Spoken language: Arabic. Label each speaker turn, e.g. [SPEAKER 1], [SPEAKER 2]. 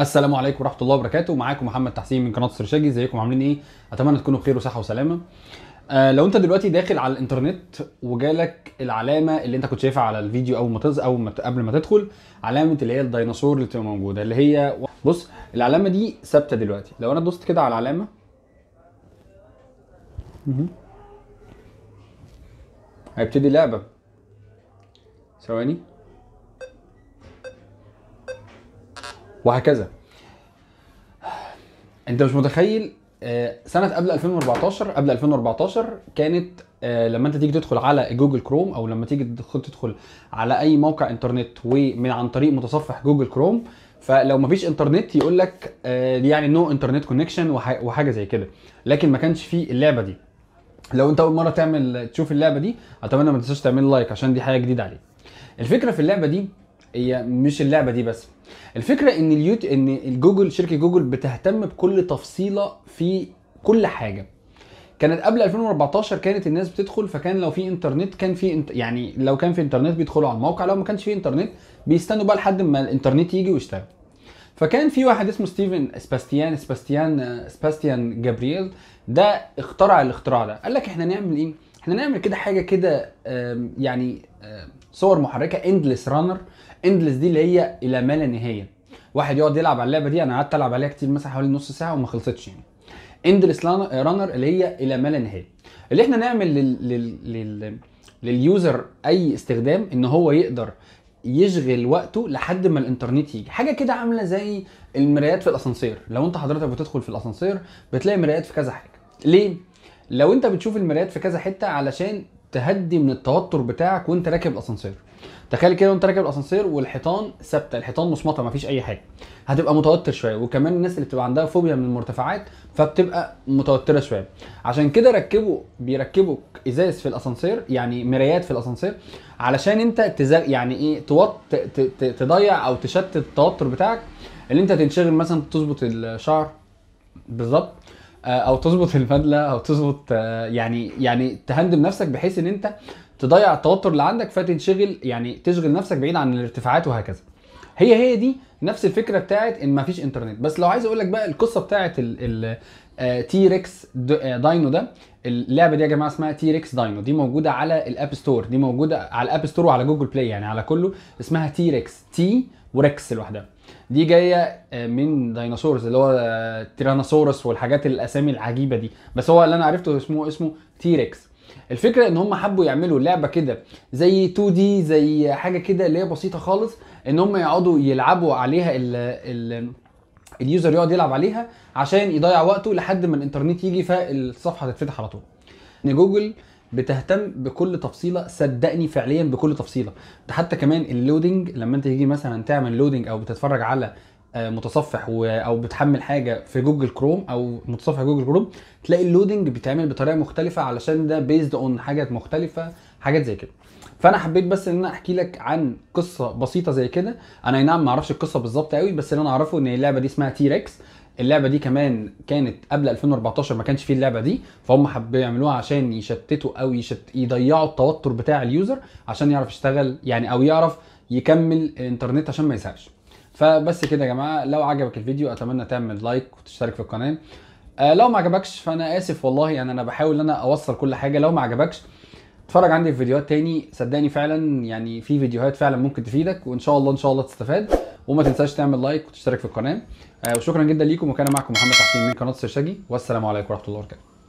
[SPEAKER 1] السلام عليكم ورحمه الله وبركاته معاكم محمد تحسين من قناه سرشاجي ازيكم عاملين ايه اتمنى تكونوا بخير وصحه وسلامه آه لو انت دلوقتي داخل على الانترنت وجالك العلامه اللي انت كنت شايفها على الفيديو اول ما تز او ما قبل ما تدخل علامه اللي هي الديناصور اللي تبقى موجوده اللي هي بص العلامه دي ثابته دلوقتي لو انا دوست كده على العلامه هيبتدي لعبه ثواني وهكذا انت مش متخيل آه، سنه قبل 2014 قبل 2014 كانت آه، لما انت تيجي تدخل على جوجل كروم او لما تيجي تدخل على اي موقع انترنت ومن عن طريق متصفح جوجل كروم فلو مفيش انترنت يقول لك آه، يعني نو انترنت كونكشن وحاجه زي كده لكن ما كانش فيه اللعبه دي لو انت اول مره تعمل تشوف اللعبه دي اتمنى ما تنساش تعمل لايك عشان دي حاجه جديده عليك الفكره في اللعبه دي هي مش اللعبه دي بس الفكره ان اليوت ان الجوجل شركه جوجل بتهتم بكل تفصيله في كل حاجه كانت قبل 2014 كانت الناس بتدخل فكان لو في انترنت كان في انت... يعني لو كان في انترنت بيدخلوا على الموقع لو ما كانش في انترنت بيستنوا بقى لحد ما الانترنت يجي ويشتغل فكان في واحد اسمه ستيفن سباستيان سباستيان سباستيان جابرييل ده اخترع الاختراع ده قال لك احنا نعمل ايه احنا نعمل كده حاجه كده يعني صور محركه اندلس رانر اندلس دي اللي هي الى ما لا نهايه واحد يقعد يلعب على اللعبه دي انا قعدت العب عليها كتير مثلا حوالي نص ساعه وما خلصتش يعني اندلس آه، رانر اللي هي الى ما لا نهايه اللي احنا نعمل لل... لل... لل... لليوزر اي استخدام ان هو يقدر يشغل وقته لحد ما الانترنت يجي حاجه كده عامله زي المرايات في الاسانسير لو انت حضرتك بتدخل في الاسانسير بتلاقي مرايات في كذا حاجه ليه لو انت بتشوف المرايات في كذا حته علشان تهدي من التوتر بتاعك وانت راكب الاسانسير تخيل كده وانت راكب الاسانسير والحيطان ثابته الحيطان مصمته مفيش اي حاجه هتبقى متوتر شويه وكمان الناس اللي بتبقى عندها فوبيا من المرتفعات فبتبقى متوتره شويه عشان كده ركبوا بيركبوا ازاز في الاسانسير يعني مرايات في الاسانسير علشان انت تزا يعني ايه توت تضيع او تشتت التوتر بتاعك اللي انت تنشغل مثلا تظبط الشعر بالظبط آه، او تظبط البدله او تظبط آه، يعني يعني تهندم نفسك بحيث ان انت تضيع التوتر اللي عندك فتنشغل يعني تشغل نفسك بعيد عن الارتفاعات وهكذا هي هي دي نفس الفكره بتاعت ان مفيش انترنت بس لو عايز اقول لك بقى القصه بتاعت ال تي ريكس آه، داينو ده اللعبه دي يا جماعه اسمها تي ريكس داينو دي موجوده على الاب ستور دي موجوده على الاب ستور وعلى جوجل بلاي يعني على كله اسمها تي ريكس تي وريكس لوحدها دي جايه آه، من ديناصورز اللي هو آه، تيرانوسورس والحاجات الاسامي العجيبه دي بس هو اللي انا عرفته اسمه اسمه تيركس الفكره ان هم حبوا يعملوا لعبه كده زي 2 دي زي حاجه كده اللي هي بسيطه خالص ان هم يقعدوا يلعبوا عليها ال ال اليوزر يقعد يلعب عليها عشان يضيع وقته لحد ما الانترنت يجي فالصفحه تتفتح على طول ان جوجل بتهتم بكل تفصيله صدقني فعليا بكل تفصيله ده حتى كمان اللودنج لما انت تيجي مثلا تعمل لودنج او بتتفرج على آه، متصفح او بتحمل حاجه في جوجل كروم او متصفح جوجل كروم تلاقي اللودنج بيتعمل بطريقه مختلفه علشان ده بيزد اون حاجات مختلفه حاجات زي كده فانا حبيت بس ان انا احكي لك عن قصه بسيطه زي كده انا اي نعم ما اعرفش القصه بالظبط قوي بس اللي انا اعرفه ان اللعبه دي اسمها تي ريكس اللعبه دي كمان كانت قبل 2014 ما كانش فيه اللعبه دي فهم حبوا يعملوها عشان يشتتوا او يشت... يضيعوا التوتر بتاع اليوزر عشان يعرف يشتغل يعني او يعرف يكمل الانترنت عشان ما يزهقش فبس كده يا جماعه لو عجبك الفيديو اتمنى تعمل لايك وتشترك في القناه آه لو ما عجبكش فانا اسف والله يعني انا بحاول ان انا اوصل كل حاجه لو ما عجبكش اتفرج عندي في فيديوهات تاني صدقني فعلا يعني في فيديوهات فعلا ممكن تفيدك وان شاء الله ان شاء الله تستفاد وما تنساش تعمل لايك وتشترك في القناه آه، وشكرا جدا ليكم وكان معكم محمد تحسين من قناه السرشاجي والسلام عليكم ورحمه الله وبركاته